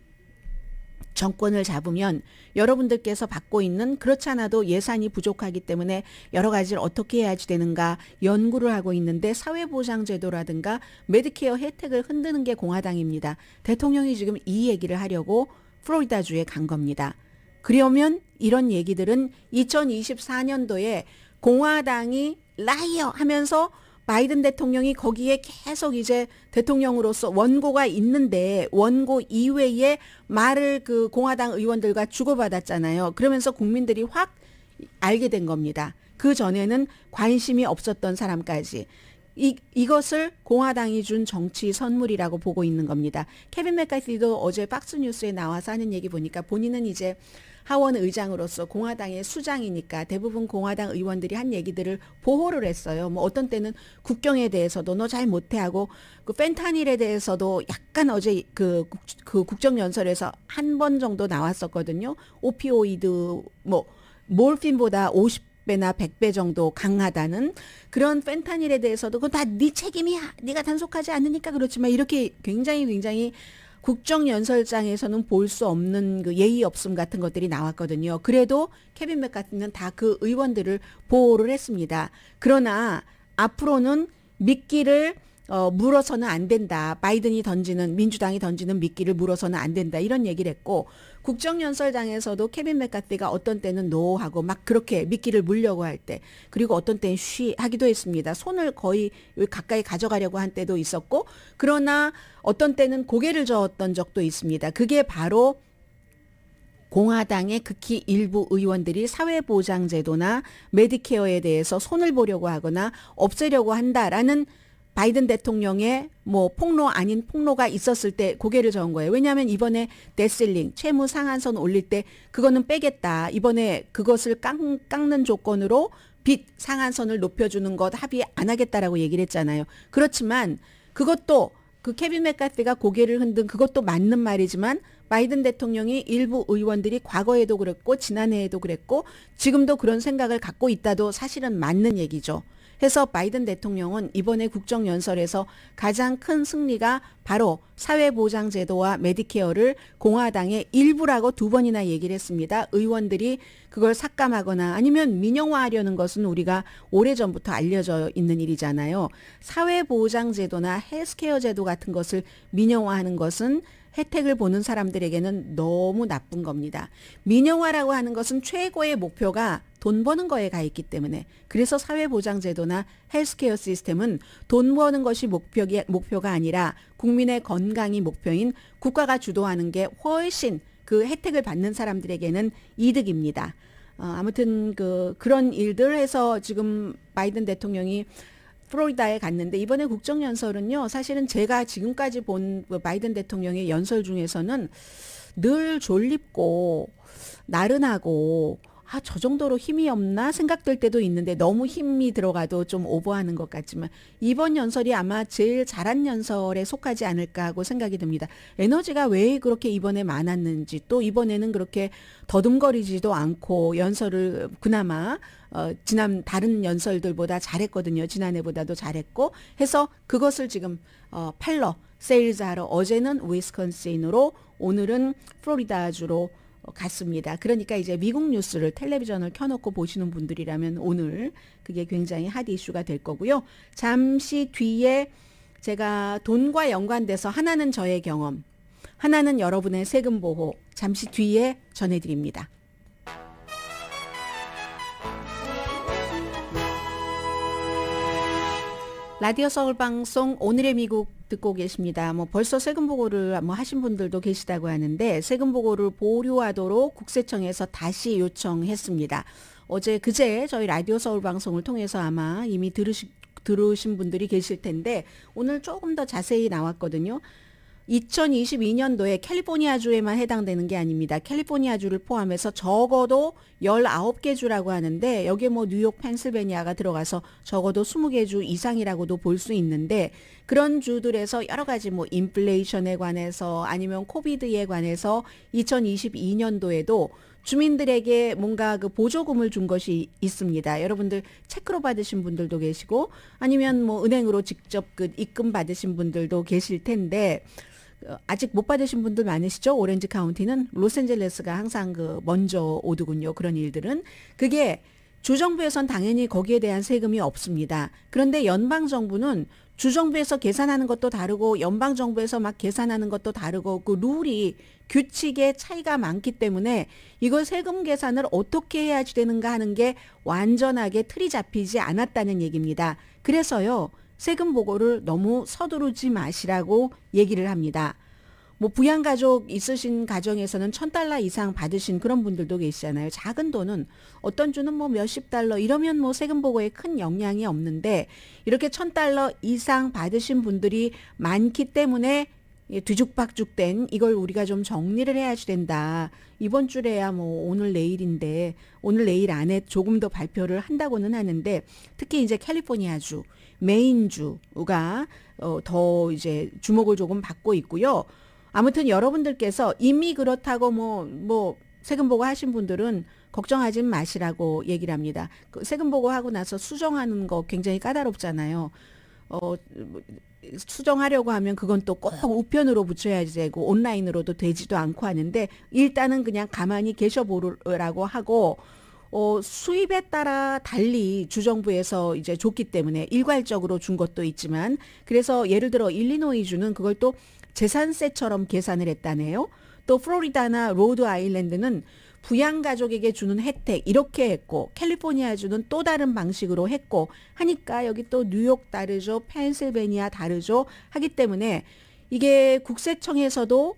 정권을 잡으면 여러분들께서 받고 있는 그렇지 않아도 예산이 부족하기 때문에 여러 가지를 어떻게 해야지 되는가 연구를 하고 있는데 사회보장제도라든가 메디케어 혜택을 흔드는 게 공화당입니다. 대통령이 지금 이 얘기를 하려고 플로리다주에 간 겁니다. 그러면 이런 얘기들은 2024년도에 공화당이 라이어 하면서 바이든 대통령이 거기에 계속 이제 대통령으로서 원고가 있는데 원고 이외에 말을 그 공화당 의원들과 주고받았잖아요. 그러면서 국민들이 확 알게 된 겁니다. 그 전에는 관심이 없었던 사람까지. 이, 이것을 공화당이 준 정치 선물이라고 보고 있는 겁니다. 케빈 맥카시도 어제 박스뉴스에 나와서 하는 얘기 보니까 본인은 이제 하원 의장으로서 공화당의 수장이니까 대부분 공화당 의원들이 한 얘기들을 보호를 했어요. 뭐 어떤 때는 국경에 대해서도 너 잘 못해 하고 그 펜타닐에 대해서도 약간 어제 그, 국, 그 국정연설에서 한 번 정도 나왔었거든요. 오피오이드 뭐 몰핀보다 50 배나 100배 정도 강하다는 그런 펜타닐에 대해서도 그건 다 네 책임이야. 네가 단속하지 않으니까 그렇지만 이렇게 굉장히 굉장히 국정연설장에서는 볼 수 없는 그 예의 없음 같은 것들이 나왔거든요. 그래도 케빈 맥카트는 다 그 의원들을 보호를 했습니다. 그러나 앞으로는 미끼를 어, 물어서는 안 된다. 바이든이 던지는 민주당이 던지는 미끼를 물어서는 안 된다. 이런 얘기를 했고 국정연설당에서도 케빈 맥카티가 어떤 때는 노하고 막 그렇게 미끼를 물려고 할 때 그리고 어떤 때는 쉬 하기도 했습니다. 손을 거의 가까이 가져가려고 한 때도 있었고 그러나 어떤 때는 고개를 저었던 적도 있습니다. 그게 바로 공화당의 극히 일부 의원들이 사회보장제도나 메디케어에 대해서 손을 보려고 하거나 없애려고 한다라는 바이든 대통령의 뭐 폭로 아닌 폭로가 있었을 때 고개를 저은 거예요. 왜냐하면 이번에 데슬링 채무 상한선 올릴 때 그거는 빼겠다. 이번에 그것을 깎, 깎는 조건으로 빚 상한선을 높여주는 것 합의 안 하겠다라고 얘기를 했잖아요. 그렇지만 그것도 그 케빈 맥카스가 고개를 흔든 그것도 맞는 말이지만 바이든 대통령이 일부 의원들이 과거에도 그랬고 지난해에도 그랬고 지금도 그런 생각을 갖고 있다도 사실은 맞는 얘기죠. 해서 바이든 대통령은 이번에 국정연설에서 가장 큰 승리가 바로 사회보장제도와 메디케어를 공화당의 일부라고 두 번이나 얘기를 했습니다. 의원들이 그걸 삭감하거나 아니면 민영화하려는 것은 우리가 오래전부터 알려져 있는 일이잖아요. 사회보장제도나 헬스케어 제도 같은 것을 민영화하는 것은 혜택을 보는 사람들에게는 너무 나쁜 겁니다. 민영화라고 하는 것은 최고의 목표가 돈 버는 거에 가 있기 때문에 그래서 사회보장제도나 헬스케어 시스템은 돈 버는 것이 목표기, 목표가 아니라 국민의 건강이 목표인 국가가 주도하는 게 훨씬 그 혜택을 받는 사람들에게는 이득입니다. 어, 아무튼 그 그런 일들 해서 지금 바이든 대통령이 플로리다에 갔는데 이번에 국정연설은요 사실은 제가 지금까지 본 바이든 대통령의 연설 중에서는 늘 졸립고 나른하고 아, 저 정도로 힘이 없나 생각될 때도 있는데 너무 힘이 들어가도 좀 오버하는 것 같지만 이번 연설이 아마 제일 잘한 연설에 속하지 않을까 하고 생각이 듭니다. 에너지가 왜 그렇게 이번에 많았는지 또 이번에는 그렇게 더듬거리지도 않고 연설을 그나마 어, 지난 다른 연설들보다 잘했거든요. 지난해보다도 잘했고 해서 그것을 지금 어, 팔러 세일즈하러 어제는 위스콘신으로 오늘은 플로리다주로 같습니다. 그러니까 이제 미국 뉴스를 텔레비전을 켜놓고 보시는 분들이라면 오늘 그게 굉장히 핫 이슈가 될 거고요. 잠시 뒤에 제가 돈과 연관돼서 하나는 저의 경험, 하나는 여러분의 세금 보호 잠시 뒤에 전해드립니다. 라디오 서울 방송 오늘의 미국 듣고 계십니다. 뭐 벌써 세금 보고를 뭐 하신 분들도 계시다고 하는데 세금 보고를 보류하도록 국세청에서 다시 요청했습니다. 어제 그제 저희 라디오 서울 방송을 통해서 아마 이미 들으시, 들으신 분들이 계실 텐데 오늘 조금 더 자세히 나왔거든요. 2022년도에 캘리포니아주에만 해당되는 게 아닙니다. 캘리포니아주를 포함해서 적어도 19개 주라고 하는데 여기에 뭐 뉴욕, 펜실베니아가 들어가서 적어도 20개 주 이상이라고도 볼 수 있는데 그런 주들에서 여러 가지 뭐 인플레이션에 관해서 아니면 코비드에 관해서 2022년도에도 주민들에게 뭔가 그 보조금을 준 것이 있습니다. 여러분들 체크로 받으신 분들도 계시고 아니면 뭐 은행으로 직접 그 입금 받으신 분들도 계실 텐데 어, 아직 못 받으신 분들 많으시죠? 오렌지 카운티는 로스앤젤레스가 항상 그 먼저 오더군요. 그런 일들은 그게 주정부에선 당연히 거기에 대한 세금이 없습니다. 그런데 연방정부는 주정부에서 계산하는 것도 다르고 연방정부에서 막 계산하는 것도 다르고 그 룰이 규칙의 차이가 많기 때문에 이걸 세금 계산을 어떻게 해야지 되는가 하는 게 완전하게 틀이 잡히지 않았다는 얘기입니다. 그래서요. 세금 보고를 너무 서두르지 마시라고 얘기를 합니다. 뭐 부양 가족 있으신 가정에서는 천 달러 이상 받으신 그런 분들도 계시잖아요. 작은 돈은 어떤 주는 뭐 몇십 달러 이러면 뭐 세금 보고에 큰 영향이 없는데 이렇게 천 달러 이상 받으신 분들이 많기 때문에 뒤죽박죽된 이걸 우리가 좀 정리를 해야지 된다. 이번 주래야 뭐 오늘 내일인데 오늘 내일 안에 조금 더 발표를 한다고는 하는데 특히 이제 캘리포니아주 메인주가 어, 더 이제 주목을 조금 받고 있고요. 아무튼 여러분들께서 이미 그렇다고 뭐뭐 뭐 세금 보고 하신 분들은 걱정하지 마시라고 얘기를 합니다. 그 세금 보고하고 나서 수정하는 거 굉장히 까다롭잖아요. 어, 수정하려고 하면 그건 또 꼭 우편으로 붙여야 지 되고 온라인으로도 되지도 않고 하는데 일단은 그냥 가만히 계셔보라고 하고 어, 수입에 따라 달리 주정부에서 이제 줬기 때문에 일괄적으로 준 것도 있지만 그래서 예를 들어 일리노이주는 그걸 또 재산세처럼 계산을 했다네요. 또 플로리다나 로드 아일랜드는 부양 가족에게 주는 혜택 이렇게 했고 캘리포니아 주는 또 다른 방식으로 했고 하니까 여기 또 뉴욕 다르죠. 펜실베니아 다르죠. 하기 때문에 이게 국세청에서도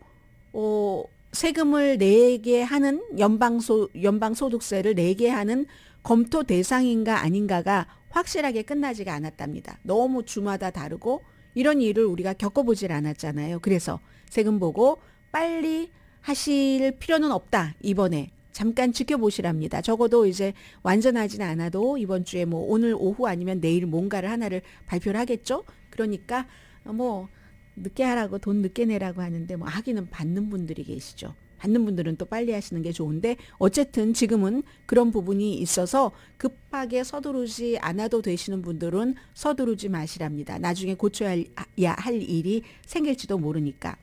어 세금을 내게 하는 연방소 연방소득세를 내게 하는 검토 대상인가 아닌가가 확실하게 끝나지가 않았답니다. 너무 주마다 다르고 이런 일을 우리가 겪어보질 않았잖아요. 그래서 세금 보고 빨리 하실 필요는 없다. 이번에 잠깐 지켜보시랍니다. 적어도 이제 완전하지는 않아도 이번 주에 뭐 오늘 오후 아니면 내일 뭔가를 하나를 발표를 하겠죠. 그러니까 어, 뭐 늦게 하라고 돈 늦게 내라고 하는데 뭐 하기는 받는 분들이 계시죠. 받는 분들은 또 빨리 하시는 게 좋은데 어쨌든 지금은 그런 부분이 있어서 급하게 서두르지 않아도 되시는 분들은 서두르지 마시랍니다. 나중에 고쳐야 할 일이 생길지도 모르니까.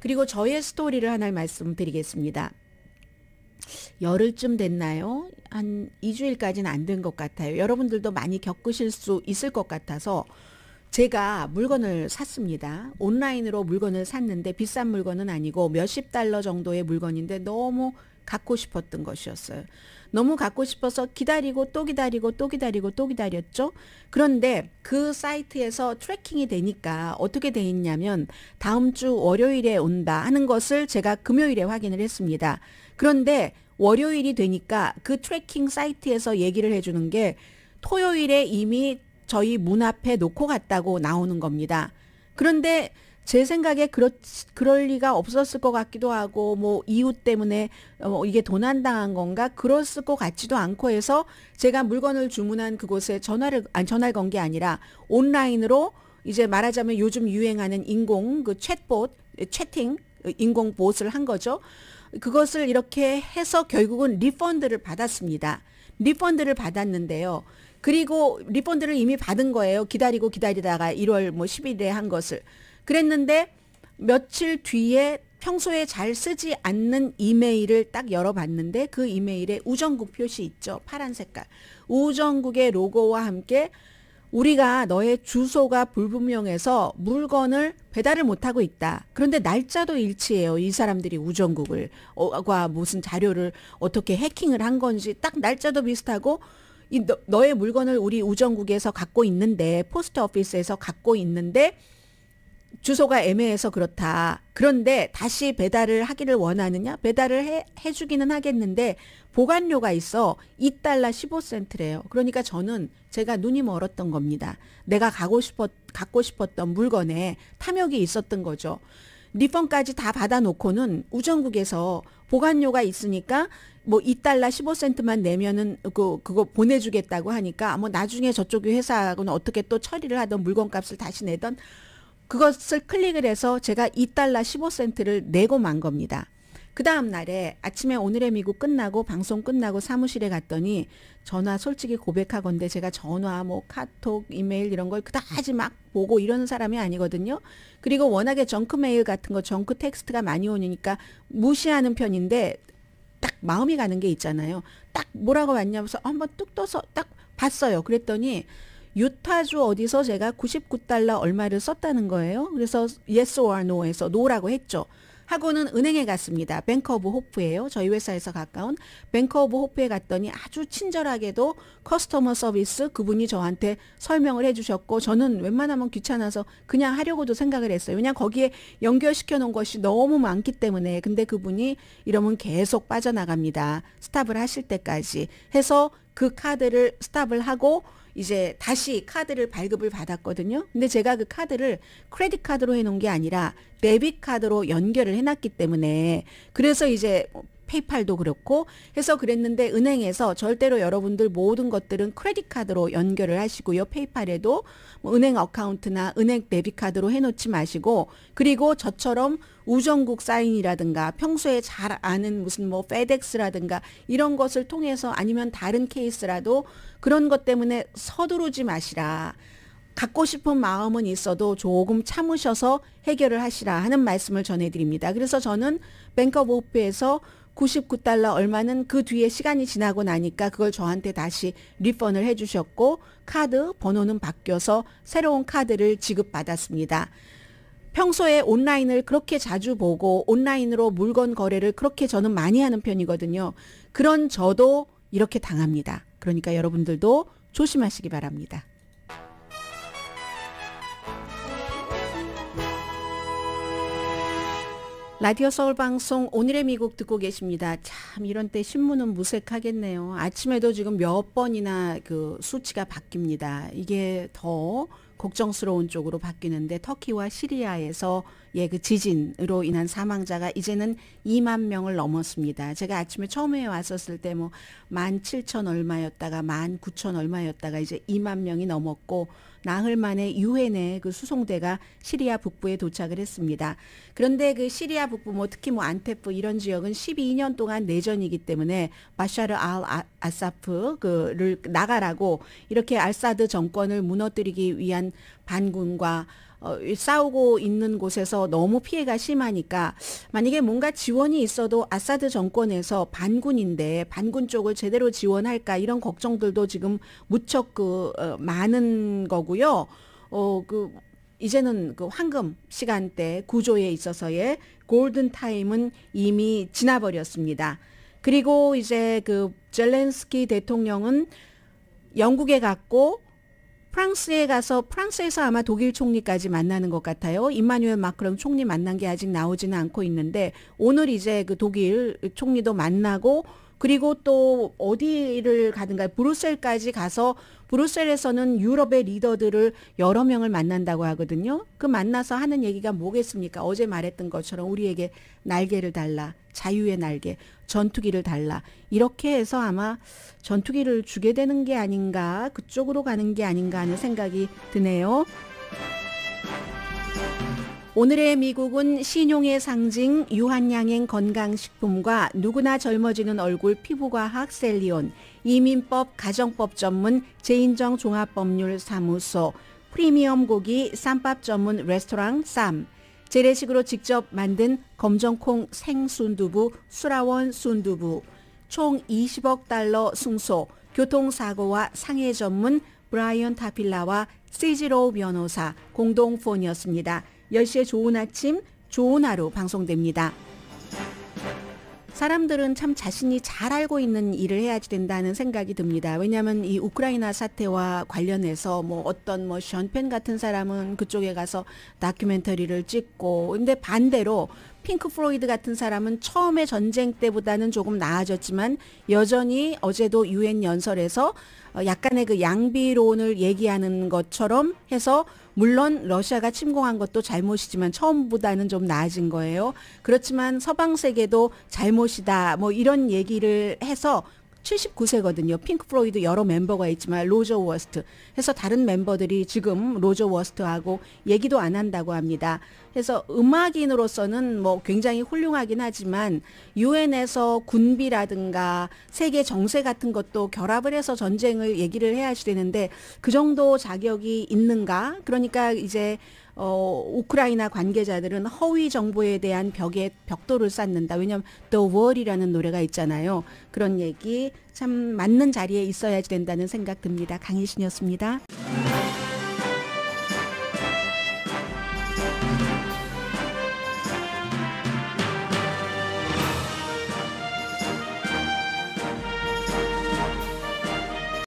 그리고 저의 스토리를 하나 말씀드리겠습니다. 열흘쯤 됐나요? 한 2주일까지는 안 된 것 같아요. 여러분들도 많이 겪으실 수 있을 것 같아서 제가 물건을 샀습니다. 온라인으로 물건을 샀는데 비싼 물건은 아니고 몇십 달러 정도의 물건인데 너무 갖고 싶었던 것이었어요. 너무 갖고 싶어서 기다리고 또 기다리고 또 기다리고 또 기다렸죠. 그런데 그 사이트에서 트래킹이 되니까 어떻게 돼 있냐면 다음 주 월요일에 온다 하는 것을 제가 금요일에 확인을 했습니다. 그런데 월요일이 되니까 그 트래킹 사이트에서 얘기를 해주는 게 토요일에 이미 저희 문 앞에 놓고 갔다고 나오는 겁니다. 그런데 제 생각에 그렇 그럴 리가 없었을 것 같기도 하고 뭐 이웃 때문에 어, 이게 도난당한 건가 그랬을 것 같지도 않고 해서 제가 물건을 주문한 그곳에 전화를 아 전화를 건 게 아니라 온라인으로 이제 말하자면 요즘 유행하는 인공 그 챗봇 채팅 인공 봇을 한 거죠. 그것을 이렇게 해서 결국은 리펀드를 받았습니다. 리펀드를 받았는데요. 그리고 리펀드를 이미 받은 거예요. 기다리고 기다리다가 1월 뭐 10일에 한 것을. 그랬는데 며칠 뒤에 평소에 잘 쓰지 않는 이메일을 딱 열어봤는데 그 이메일에 우정국 표시 있죠. 파란 색깔. 우정국의 로고와 함께 우리가 너의 주소가 불분명해서 물건을 배달을 못하고 있다. 그런데 날짜도 일치해요. 이 사람들이 우정국을, 어, 과 무슨 자료를 어떻게 해킹을 한 건지 딱 날짜도 비슷하고 이 너, 의 물건을 우리 우정국에서 갖고 있는데 포스트 오피스에서 갖고 있는데 주소가 애매해서 그렇다. 그런데 다시 배달을 하기를 원하느냐? 배달을 해, 해주기는 하겠는데 보관료가 있어 2달러 15센트래요. 그러니까 저는 제가 눈이 멀었던 겁니다. 내가 가고 싶었, 갖고 싶었던 물건에 탐욕이 있었던 거죠. 리펀까지 다 받아놓고는 우정국에서 보관료가 있으니까 뭐 2달러 15센트만 내면은 그 그거 보내주겠다고 하니까 뭐 나중에 저쪽 회사하고는 어떻게 또 처리를 하던 물건값을 다시 내던 그것을 클릭을 해서 제가 2달러 15센트를 내고 만 겁니다. 그 다음 날에 아침에 오늘의 미국 끝나고 방송 끝나고 사무실에 갔더니 전화 솔직히 고백하건데 제가 전화 뭐 카톡 이메일 이런 걸 그다지 막 보고 이러는 사람이 아니거든요. 그리고 워낙에 정크 메일 같은 거 정크 텍스트가 많이 오니까 무시하는 편인데 딱 마음이 가는 게 있잖아요. 딱 뭐라고 왔냐면서 한번 뚝 떠서 딱 봤어요. 그랬더니 유타주 어디서 제가 99달러 얼마를 썼다는 거예요. 그래서 yes or no에서 no라고 했죠. 하고는 은행에 갔습니다. 뱅커 오브 호프예요. 저희 회사에서 가까운 뱅커 오브 호프에 갔더니 아주 친절하게도 커스터머 서비스 그분이 저한테 설명을 해주셨고 저는 웬만하면 귀찮아서 그냥 하려고도 생각을 했어요. 왜냐 거기에 연결시켜 놓은 것이 너무 많기 때문에 근데 그분이 이러면 계속 빠져나갑니다. 스탑을 하실 때까지 해서 그 카드를 스탑을 하고 이제 다시 카드를 발급을 받았거든요. 근데 제가 그 카드를 크레딧 카드로 해놓은 게 아니라 데빗 카드로 연결을 해놨기 때문에 그래서 이제 페이팔도 그렇고 해서 그랬는데 은행에서 절대로 여러분들 모든 것들은 크레딧 카드로 연결을 하시고요. 페이팔에도 뭐 은행 어카운트나 은행 데비 카드로 해 놓지 마시고 그리고 저처럼 우정국 사인이라든가 평소에 잘 아는 무슨 뭐 페덱스라든가 이런 것을 통해서 아니면 다른 케이스라도 그런 것 때문에 서두르지 마시라. 갖고 싶은 마음은 있어도 조금 참으셔서 해결을 하시라 하는 말씀을 전해드립니다. 그래서 저는 뱅커 오프에서 99달러 얼마는 그 뒤에 시간이 지나고 나니까 그걸 저한테 다시 리펀을 해주셨고 카드 번호는 바뀌어서 새로운 카드를 지급받았습니다. 평소에 온라인을 그렇게 자주 보고 온라인으로 물건 거래를 그렇게 저는 많이 하는 편이거든요. 그런 저도 이렇게 당합니다. 그러니까 여러분들도 조심하시기 바랍니다. 라디오 서울 방송 오늘의 미국 듣고 계십니다. 참 이런 때 신문은 무색하겠네요. 아침에도 지금 몇 번이나 그 수치가 바뀝니다. 이게 더 걱정스러운 쪽으로 바뀌는데 터키와 시리아에서 예 그 지진으로 인한 사망자가 이제는 2만 명을 넘었습니다. 제가 아침에 처음에 왔었을 때 뭐 1 7천 얼마였다가 1 9천 얼마였다가 이제 2만 명이 넘었고 나흘 만에 유엔의 그 수송대가 시리아 북부에 도착을 했습니다. 그런데 그 시리아 북부 뭐 특히 뭐 안테프 이런 지역은 12년 동안 내전이기 때문에 마샤르 알 아사프 그를 나가라고 이렇게 알사드 정권을 무너뜨리기 위한 반군과 어, 싸우고 있는 곳에서 너무 피해가 심하니까 만약에 뭔가 지원이 있어도 아사드 정권에서 반군인데 반군 쪽을 제대로 지원할까 이런 걱정들도 지금 무척 그 어, 많은 거고요. 어, 그 이제는 그 황금 시간대 구조에 있어서의 골든 타임은 이미 지나버렸습니다. 그리고 이제 그 젤렌스키 대통령은 영국에 갔고 프랑스에 가서 프랑스에서 아마 독일 총리까지 만나는 것 같아요. 임마누엘 마크롱 총리 만난 게 아직 나오지는 않고 있는데 오늘 이제 그 독일 총리도 만나고 그리고 또 어디를 가든가 브루셀까지 가서 브루셀에서는 유럽의 리더들을 여러 명을 만난다고 하거든요. 그 만나서 하는 얘기가 뭐겠습니까? 어제 말했던 것처럼 우리에게 날개를 달라. 자유의 날개. 전투기를 달라. 이렇게 해서 아마 전투기를 주게 되는 게 아닌가, 그쪽으로 가는 게 아닌가 하는 생각이 드네요. 오늘의 미국은 신용의 상징 유한양행 건강식품과 누구나 젊어지는 얼굴 피부과학 셀리온, 이민법 가정법 전문 제인정 종합법률 사무소, 프리미엄 고기 쌈밥 전문 레스토랑 쌈, 재래식으로 직접 만든 검정콩 생순두부, 수라원 순두부, 총 20억 달러 승소, 교통사고와 상해 전문 브라이언 타필라와 시지로우 변호사 공동 폰이었습니다. 10시에 좋은 아침, 좋은 하루 방송됩니다. 사람들은 참 자신이 잘 알고 있는 일을 해야지 된다는 생각이 듭니다. 왜냐하면 이 우크라이나 사태와 관련해서 뭐 어떤 뭐 션 펜 같은 사람은 그쪽에 가서 다큐멘터리를 찍고 근데 반대로 핑크 플로이드 같은 사람은 처음에 전쟁 때보다는 조금 나아졌지만 여전히 어제도 유엔 연설에서 어, 약간의 그 양비론을 얘기하는 것처럼 해서 물론 러시아가 침공한 것도 잘못이지만 처음보다는 좀 나아진 거예요. 그렇지만 서방 세계도 잘못이다. 뭐 이런 얘기를 해서 79세거든요. 핑크 프로이드 여러 멤버가 있지만 로저 워스트 해서 다른 멤버들이 지금 로저 워스트하고 얘기도 안 한다고 합니다. 그래서 음악인으로서는 뭐 굉장히 훌륭하긴 하지만 유엔에서 군비라든가 세계 정세 같은 것도 결합을 해서 전쟁을 얘기를 해야 지 되는데 그 정도 자격이 있는가? 그러니까 이제 어, 우크라이나 관계자들은 허위 정보에 대한 벽에 벽돌을 쌓는다. 왜냐하면 The Wall이라는 노래가 있잖아요. 그런 얘기 참 맞는 자리에 있어야 된다는 생각 듭니다. 강희신이었습니다.